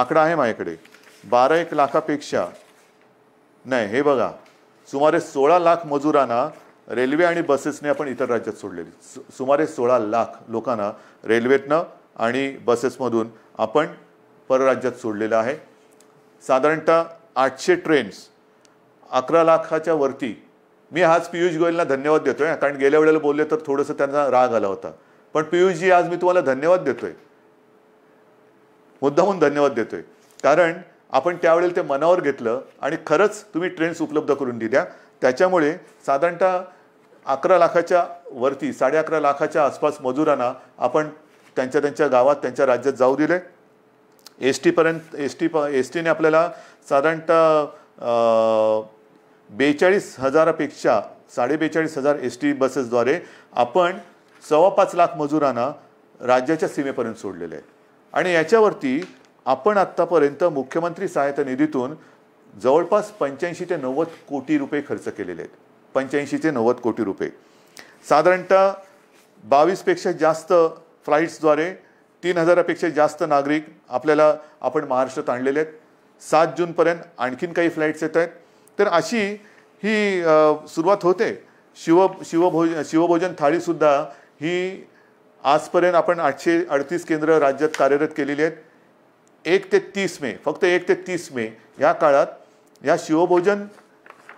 आकडा आहे माझ्याकडे बारा एक लाखापेक्षा नाही हे बघा सुमारे सोळा लाख मजुरांना रेल्वे आणि बसेसने आपण इतर राज्यात सोडलेली सुमारे सोळा लाख लोकांना रेल्वेतनं आणि बसेसमधून आपण परराज्यात सोडलेलं आहे साधारणतः आठशे ट्रेन्स अकरा लाखाच्या वरती मी आज पियुष गोयलला धन्यवाद देतोय कारण गेल्या वेळेला बोलले तर थोडंसं त्यांचा राग आला होता पण पियुषजी आज मी तुम्हाला धन्यवाद देतोय मुद्दाहून धन्यवाद देतोय कारण आपण त्यावेळेला ते मनावर घेतलं आणि खरंच तुम्ही ट्रेन्स उपलब्ध करून दिल्या त्याच्यामुळे साधारणतः अकरा लाखाच्या वरती साडे अकरा लाखाच्या आसपास मजुरांना आपण त्यांच्या त्यांच्या गावात त्यांच्या राज्यात जाऊ दिले एस टीपर्यंत एस टी प एस टीने आपल्याला साधारणतः बेचाळीस हजारापेक्षा साडेबेचाळीस हजार एस टी बसेसद्वारे आपण सव्वा पाच लाख मजुरांना राज्याच्या सीमेपर्यंत सोडलेले आहे आणि याच्यावरती आपण आत्तापर्यंत मुख्यमंत्री सहायता निधीतून जवळपास पंच्याऐंशी ते नव्वद कोटी रुपये खर्च केलेले आहेत पंच्याऐंशी ते नव्वद कोटी रुपये साधारणतः बावीसपेक्षा जास्त फ्लाईट्सद्वारे तीन हजारापेक्षा जास्त नागरिक आपल्याला आपण महाराष्ट्रात आणलेले आहेत सात जूनपर्यंत आणखीन काही फ्लाईट्स येत आहेत तर अशी ही सुरुवात होते शिव शिवभोज शिवभोजन थाळीसुद्धा ही आजपर्यंत आपण आठशे अडतीस केंद्र राज्यात कार्यरत केलेली आहेत एक ते तीस मे फक्त एक ते तीस मे या काळात या शिवभोजन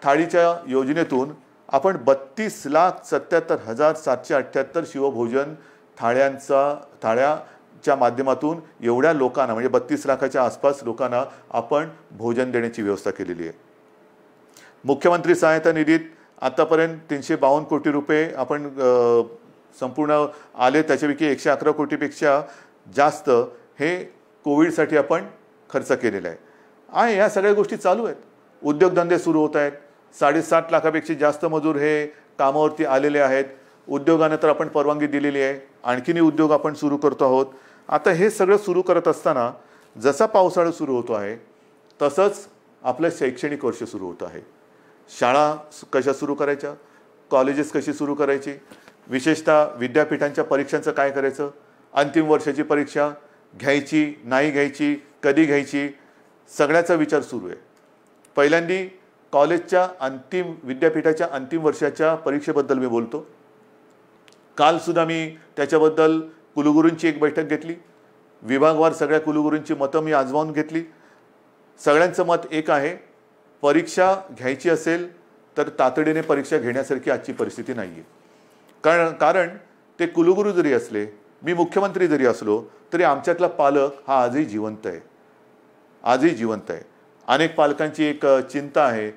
थाळीच्या योजनेतून आपण बत्तीस लाख सत्याहत्तर हजार सातशे अठ्ठ्याहत्तर शिवभोजन थाळ्यांचा थाळ्याच्या माध्यमातून एवढ्या लोकांना म्हणजे बत्तीस लाखाच्या आसपास लोकांना आपण भोजन देण्याची व्यवस्था केलेली आहे मुख्यमंत्री सहायता निधीत आतापर्यंत तीनशे बावन्न कोटी रुपये आपण संपूर्ण आले त्याच्यापैकी एकशे अकरा कोटीपेक्षा जास्त हे कोविडसाठी आपण खर्च केलेला आहे आहे ह्या सगळ्या गोष्टी चालू आहेत उद्योगधंदे सुरू होत आहेत साडेसात लाखापेक्षा जास्त मजूर हे कामावरती आलेले आहेत उद्योगाने तर आपण परवानगी दिलेली आहे आणखीनही उद्योग आपण सुरू करतो आहोत आता हे सगळं सुरू करत असताना जसा पावसाळा सुरू होतो आहे तसंच आपलं शैक्षणिक वर्ष सुरू होतं आहे शाळा कशा सुरू करायच्या कॉलेजेस कशी सुरू करायची विशेषतः विद्यापीठांच्या परीक्षांचं काय करायचं अंतिम वर्षाची परीक्षा घ्यायची नाही घ्यायची कधी घ्यायची सगळ्याचा विचार सुरू आहे पहिल्यांदी कॉलेजच्या अंतिम विद्यापीठाच्या अंतिम वर्षाच्या परीक्षेबद्दल मी बोलतो कालसुद्धा मी त्याच्याबद्दल कुलगुरूंची एक बैठक घेतली विभागवार सगळ्या कुलगुरूंची मतं मी आजमावून घेतली सगळ्यांचं मत एक आहे परीक्षा घ्यायची असेल तर तातडीने परीक्षा घेण्यासारखी आजची परिस्थिती नाही आहे कारण कारण ते कुलगुरू जरी असले मी मुख्यमंत्री जरी असलो तरी आमच्यातला पालक हा आजही जिवंत आहे आजही जिवंत आहे अनेक पालकांची एक चिंता आहे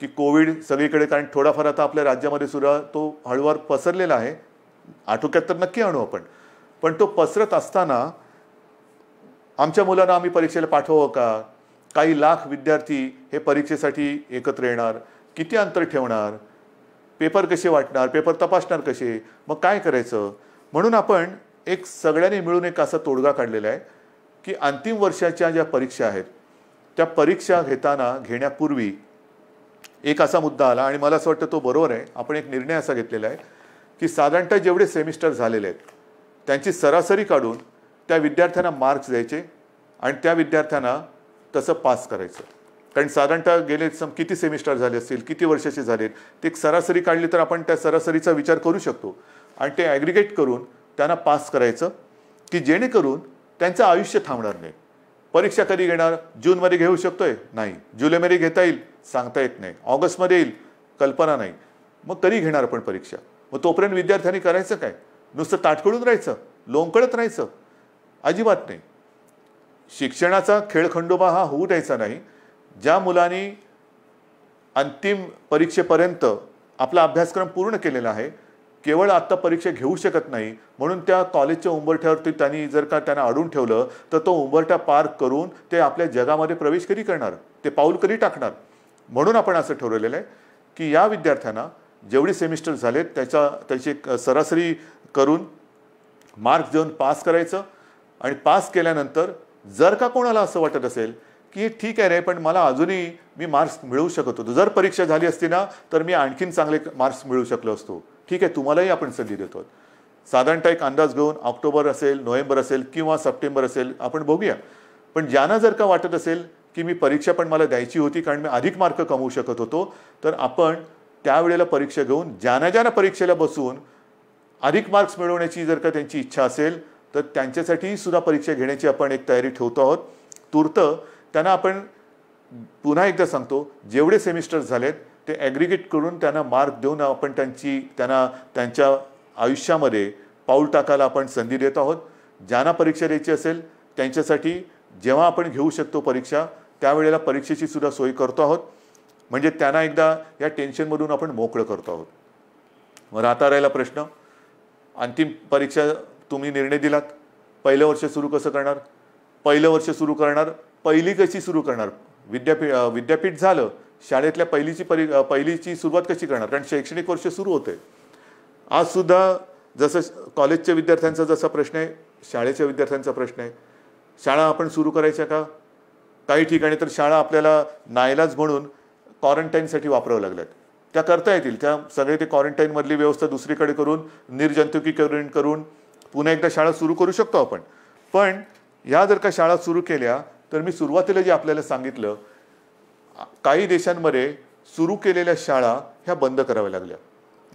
की कोविड सगळीकडे कारण थोडाफार आता आपल्या राज्यामध्ये सुद्धा तो हळूवार पसरलेला आहे आटोक्यात तर नक्की आणू आपण पण तो पसरत असताना आमच्या मुलांना आम्ही परीक्षेला पाठवावं का काही लाख विद्यार्थी हे परीक्षेसाठी एकत्र येणार किती अंतर ठेवणार पेपर कसे वाटणार पेपर तपासणार कसे मग काय करायचं म्हणून आपण एक सगळ्यांनी मिळून एक असा तोडगा काढलेला आहे की अंतिम वर्षाच्या ज्या परीक्षा आहेत त्या परीक्षा घेताना घेण्यापूर्वी एक असा मुद्दा आला आणि मला असं वाटतं तो बरोबर आहे आपण एक निर्णय असा घेतलेला आहे की साधारणतः जेवढे सेमिस्टर झालेले आहेत त्यांची सरासरी काढून त्या विद्यार्थ्यांना मार्क्स द्यायचे आणि त्या विद्यार्थ्यांना तसं पास करायचं कारण साधारणतः गेले सम किती सेमिस्टर झाले असतील किती वर्षाचे झाले ते एक सरासरी काढली तर आपण त्या सरासरीचा विचार करू शकतो आणि ते ॲग्रिगेट करून त्यांना पास करायचं की जेणेकरून त्यांचं आयुष्य थांबणार नाही परीक्षा कधी घेणार जूनमध्ये घेऊ शकतोय नाही जुलैमध्ये घेता येईल सांगता येत नाही ऑगस्टमध्ये येईल कल्पना नाही मग कधी घेणार आपण परीक्षा मग तोपर्यंत विद्यार्थ्यांनी करायचं काय नुसतं ताटकळून राहायचं लोंकळत राहायचं अजिबात नाही शिक्षणाचा खेळखंडोबा हा होऊ द्यायचा नाही ज्या मुलांनी अंतिम परीक्षेपर्यंत आपला अभ्यासक्रम पूर्ण केलेला आहे केवळ आत्ता परीक्षा घेऊ शकत नाही म्हणून त्या कॉलेजच्या उंबरठ्यावरती त्यांनी जर का त्यांना अडून ठेवलं तर तो उंबरठा पार करून ते आपल्या जगामध्ये प्रवेश कधी करणार ते पाऊल कधी टाकणार म्हणून आपण असं ठरवलेलं आहे की या विद्यार्थ्यांना जेवढे सेमिस्टर झालेत त्याच्या त्याची सरासरी करून मार्क्स देऊन पास करायचं आणि पास केल्यानंतर जर का कोणाला असं वाटत असेल की ठीक आहे रे पण मला अजूनही मी मार्क्स मिळवू शकत होतो जर परीक्षा झाली असती ना तर मी आणखीन चांगले मार्क्स मिळू शकलो असतो ठीक आहे तुम्हालाही आपण संधी देतो साधारणतः एक अंदाज घेऊन ऑक्टोबर असेल नोव्हेंबर असेल किंवा सप्टेंबर असेल आपण बघूया पण ज्यांना जर का वाटत असेल की मी परीक्षा पण मला द्यायची होती कारण मी अधिक मार्क कमवू शकत होतो तर आपण त्यावेळेला परीक्षा घेऊन ज्याना ज्याना परीक्षेला बसून अधिक मार्क्स मिळवण्याची जर का त्यांची इच्छा असेल तर त्यांच्यासाठी सुद्धा परीक्षा घेण्याची आपण एक तयारी ठेवतो आहोत तूर्त त्यांना आपण पुन्हा एकदा सांगतो जेवढे सेमिस्टर झालेत ते ॲग्रिगेट करून त्यांना मार्क देऊन आपण त्यांची त्यांना त्यांच्या आयुष्यामध्ये पाऊल टाकायला आपण संधी देत आहोत ज्यांना परीक्षा द्यायची असेल त्यांच्यासाठी जेव्हा आपण घेऊ शकतो परीक्षा त्यावेळेला परीक्षेची सुद्धा सोय करतो आहोत म्हणजे त्यांना एकदा या टेन्शनमधून आपण मोकळं करतो आहोत मग राहता राहिला प्रश्न अंतिम परीक्षा तुम्ही निर्णय दिलात पहिलं वर्ष सुरू कसं करणार पहिलं वर्ष सुरू करणार पहिली कशी सुरू करणार विद्यापीठ विद्यापीठ झालं शाळेतल्या पहिलीची परी पहिलीची सुरुवात कशी करणार कारण शैक्षणिक वर्ष सुरू होते आजसुद्धा जसं कॉलेजच्या विद्यार्थ्यांचा जसा प्रश्न आहे शाळेच्या विद्यार्थ्यांचा प्रश्न आहे शाळा आपण सुरू करायच्या का काही ठिकाणी तर शाळा आपल्याला नायलाज म्हणून क्वारंटाईनसाठी वापरावं लागल्यात त्या करता येतील त्या सगळे ते क्वारंटाईनमधली व्यवस्था दुसरीकडे करून निर्जंतुकीकरण करून पुन्हा एकदा शाळा सुरू करू शकतो आपण पण ह्या जर का शाळा सुरू केल्या तर मी सुरुवातीला जे आपल्याला सांगितलं काही देशांमध्ये सुरू केलेल्या शाळा ह्या बंद कराव्या लागल्या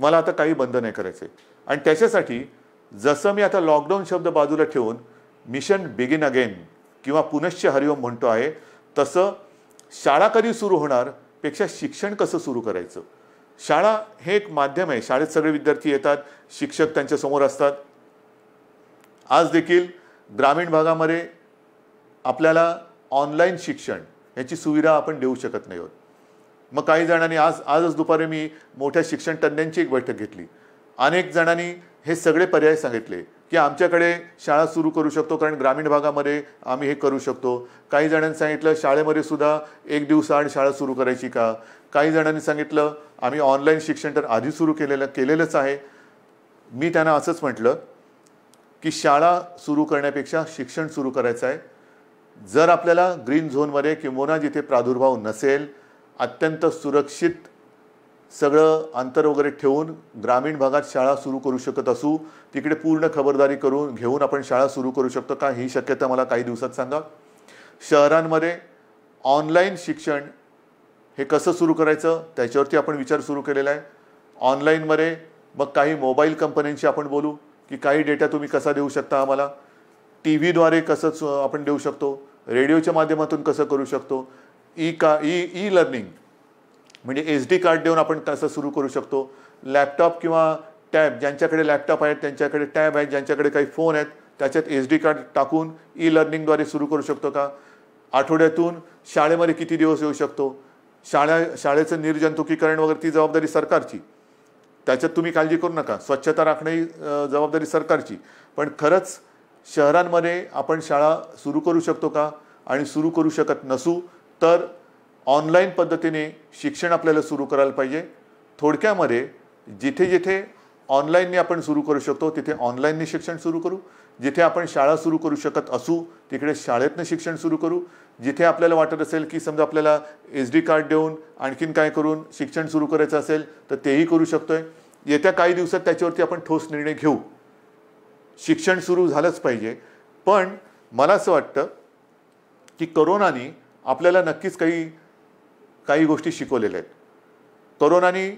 मला आता काही बंद नाही करायचे आणि त्याच्यासाठी जसं मी आता लॉकडाऊन शब्द बाजूला ठेवून मिशन बिगिन अगेन किंवा पुनश्च हरिओम म्हणतो आहे तसं शाळा कधी सुरू होणार पेक्षा शिक्षण कसं सुरू करायचं शाळा हे एक माध्यम आहे शाळेत सगळे विद्यार्थी येतात शिक्षक त्यांच्यासमोर असतात आज देखील ग्रामीण भागामध्ये आपल्याला ऑनलाईन शिक्षण याची सुविधा आपण देऊ शकत नाही आहोत मग काही जणांनी आज आजच दुपारी मी मोठ्या शिक्षण तज्ञांची एक बैठक घेतली अनेक जणांनी हे सगळे पर्याय सांगितले की आमच्याकडे शाळा सुरू करू शकतो कारण ग्रामीण भागामध्ये आम्ही हे करू शकतो काही जणांनी सांगितलं शाळेमध्ये सुद्धा एक दिवसाआड शाळा सुरू करायची का काही जणांनी सांगितलं आम्ही ऑनलाईन शिक्षण तर आधी सुरू केलेलं केलेलंच आहे मी त्यांना असंच म्हटलं की शाळा सुरू करण्यापेक्षा शिक्षण सुरू करायचं आहे जर आपल्याला ग्रीन झोनमध्ये किंवा जिथे प्रादुर्भाव नसेल अत्यंत सुरक्षित सगळं अंतर वगैरे ठेवून ग्रामीण भागात शाळा सुरू करू शकत असू तिकडे पूर्ण खबरदारी करून घेऊन आपण शाळा सुरू करू शकतो का ही शक्यता मला काही दिवसात सांगा शहरांमध्ये ऑनलाईन शिक्षण हे कसं सुरू करायचं त्याच्यावरती आपण विचार सुरू केलेला आहे ऑनलाईनमध्ये मग काही मोबाईल कंपन्यांशी आपण बोलू की काही डेटा तुम्ही कसा देऊ शकता आम्हाला टी व्हीद्वारे कसं आपण देऊ शकतो रेडिओच्या माध्यमातून कसं करू शकतो ई का ई ई लर्निंग म्हणजे एस डी कार्ड देऊन आपण कसं सुरू करू शकतो लॅपटॉप किंवा टॅब ज्यांच्याकडे लॅपटॉप आहेत त्यांच्याकडे टॅब आहेत ज्यांच्याकडे काही फोन आहेत त्याच्यात एस डी कार्ड टाकून ई लर्निंगद्वारे सुरू करू शकतो का आठवड्यातून शाळेमध्ये किती दिवस येऊ शकतो शाळा शाळेचं निर्जंतुकीकरण वगैरे ती जबाबदारी सरकारची त्याच्यात तुम्ही काळजी करू नका स्वच्छता राखणे ही जबाबदारी सरकारची पण खरंच शहरांमध्ये आपण शाळा सुरू करू शकतो का आणि सुरू करू शकत नसू तर ऑनलाईन पद्धतीने शिक्षण आपल्याला सुरू करायला पाहिजे थोडक्यामध्ये जिथे जिथे ऑनलाईनने आपण सुरू करू शकतो तिथे ऑनलाईनने शिक्षण सुरू करू जिथे आपण शाळा सुरू करू शकत असू तिकडे शाळेतनं शिक्षण सुरू करू जिथे आपल्याला वाटत असेल की समजा आपल्याला एस डी कार्ड देऊन आणखीन काय करून शिक्षण सुरू करायचं असेल तर तेही करू शकतो आहे येत्या काही दिवसात त्याच्यावरती आपण ठोस निर्णय घेऊ शिक्षण सुरू झालंच पाहिजे पण मला असं वाटतं की करोनाने आपल्याला नक्कीच काही काही गोष्टी शिकवलेल्या आहेत करोनानी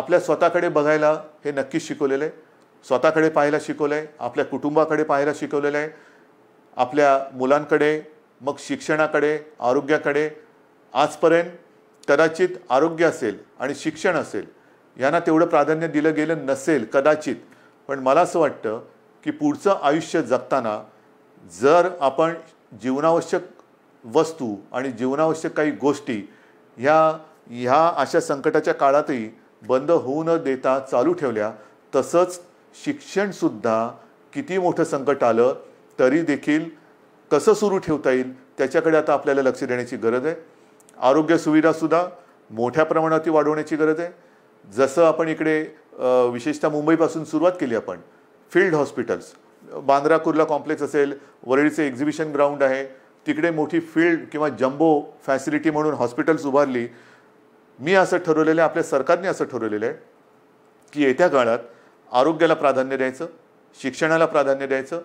आपल्या स्वतःकडे बघायला हे नक्कीच शिकवलेलं आहे स्वतःकडे पाहायला शिकवलं आहे आपल्या कुटुंबाकडे पाहायला शिकवलेलं आहे आपल्या मुलांकडे मग शिक्षणाकडे आरोग्याकडे आजपर्यंत कदाचित आरोग्य असेल आणि शिक्षण असेल यांना तेवढं प्राधान्य दिलं गेलं नसेल कदाचित पण मला असं वाटतं की पुढचं आयुष्य जगताना जर आपण जीवनावश्यक वस्तू आणि जीवनावश्यक काही गोष्टी ह्या ह्या अशा संकटाच्या काळातही बंद होऊ न देता चालू ठेवल्या तसंच शिक्षणसुद्धा किती मोठं संकट आलं तरी देखील कसं सुरू ठेवता येईल त्याच्याकडे आता आपल्याला लक्ष देण्याची गरज आहे आरोग्य सुविधासुद्धा मोठ्या प्रमाणात ती वाढवण्याची गरज आहे जसं आपण इकडे विशेषतः मुंबईपासून सुरुवात केली आपण field hospitals Bandra Kurla complex असेल वरळीचे एक्झिबिशन ग्राउंड आहे तिकडे मोठी फील्ड किंवा जम्बो फॅसिलिटी म्हणून हॉस्पिटल्स उभारली मी असं ठरवलेलं आहे आपल्या सरकारने असं ठरवलेलं आहे की येत्या काळात आरोग्याला प्राधान्य द्यायचं शिक्षणाला प्राधान्य द्यायचं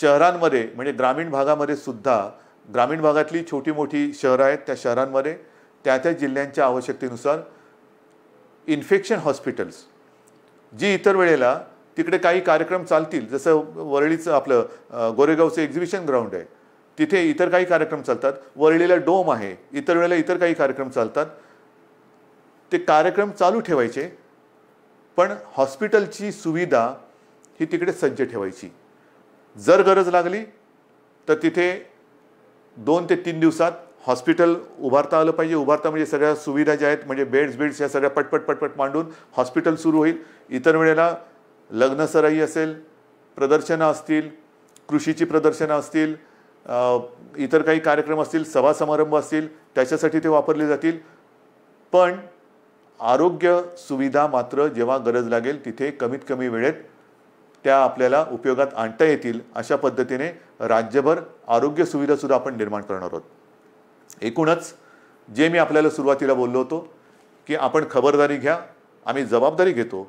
शहरांमध्ये म्हणजे ग्रामीण भागामध्ये सुद्धा ग्रामीण भागातली छोटी मोठी शहरं आहेत त्या शहरांमध्ये त्या त्या जिल्ह्यांच्या आवश्यकतेनुसार इन्फेक्शन हॉस्पिटल्स जी इतर वेळेला तिकडे काही कार्यक्रम चालतील जसं वरळीचं आपलं गोरेगावचं एक्झिबिशन ग्राउंड आहे तिथे इतर काही कार्यक्रम चालतात वरळीला डोम आहे इतर वेळेला इतर काही कार्यक्रम चालतात ते कार्यक्रम चालू ठेवायचे पण हॉस्पिटलची सुविधा ही तिकडे सज्ज ठेवायची जर गरज लागली तर तिथे दोन ते तीन दिवसात हॉस्पिटल उभारता आलं पाहिजे उभारता म्हणजे सगळ्या सुविधा ज्या आहेत म्हणजे बेड्स बेड्स या सगळ्या पटपट पटपट मांडून हॉस्पिटल सुरू होईल इतर वेळेला लग्नसराई असेल प्रदर्शनं असतील कृषीची प्रदर्शनं असतील इतर काही कार्यक्रम असतील सभा समारंभ असतील त्याच्यासाठी ते वापरले जातील पण आरोग्य सुविधा मात्र जेव्हा गरज लागेल तिथे कमीत कमी वेळेत त्या आपल्याला उपयोगात आणता येतील अशा पद्धतीने राज्यभर आरोग्य सुविधासुद्धा आपण निर्माण करणार आहोत एकूणच जे मी आपल्याला सुरुवातीला बोललो होतो की आपण खबरदारी घ्या आम्ही जबाबदारी घेतो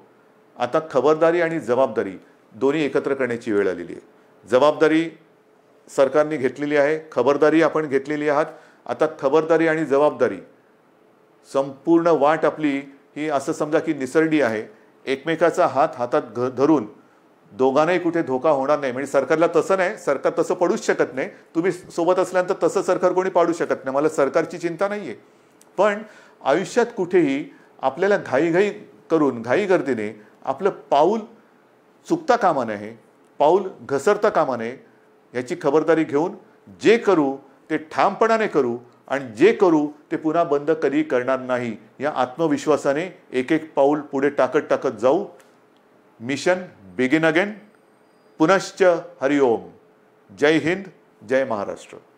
आता खबरदारी आणि जबाबदारी दोन्ही एकत्र करण्याची वेळ आलेली आहे जबाबदारी सरकारने घेतलेली आहे खबरदारी आपण घेतलेली आहात आता खबरदारी आणि जबाबदारी संपूर्ण वाट आपली ही असं समजा की निसरडी आहे एकमेकाचा हात हातात घ धरून दोघांनाही कुठे धोका होणार नाही म्हणजे सरकारला तसं नाही सरकार तसं पडूच शकत नाही तुम्ही सोबत असल्यानंतर तसं सरकार कोणी पाडू शकत नाही मला सरकारची चिंता नाही आहे पण आयुष्यात कुठेही आपल्याला घाईघाई करून घाई गर्दीने आपलं पाऊल चुकता कामा नये पाऊल घसरता कामा नये याची खबरदारी घेऊन जे करू ते ठामपणाने करू आणि जे करू ते पुन्हा बंद कधी करणार नाही या आत्मविश्वासाने एक एक पाऊल पुढे टाकत टाकत जाऊ मिशन बिगिन अगेन पुनश्च हरिओम जय हिंद जय महाराष्ट्र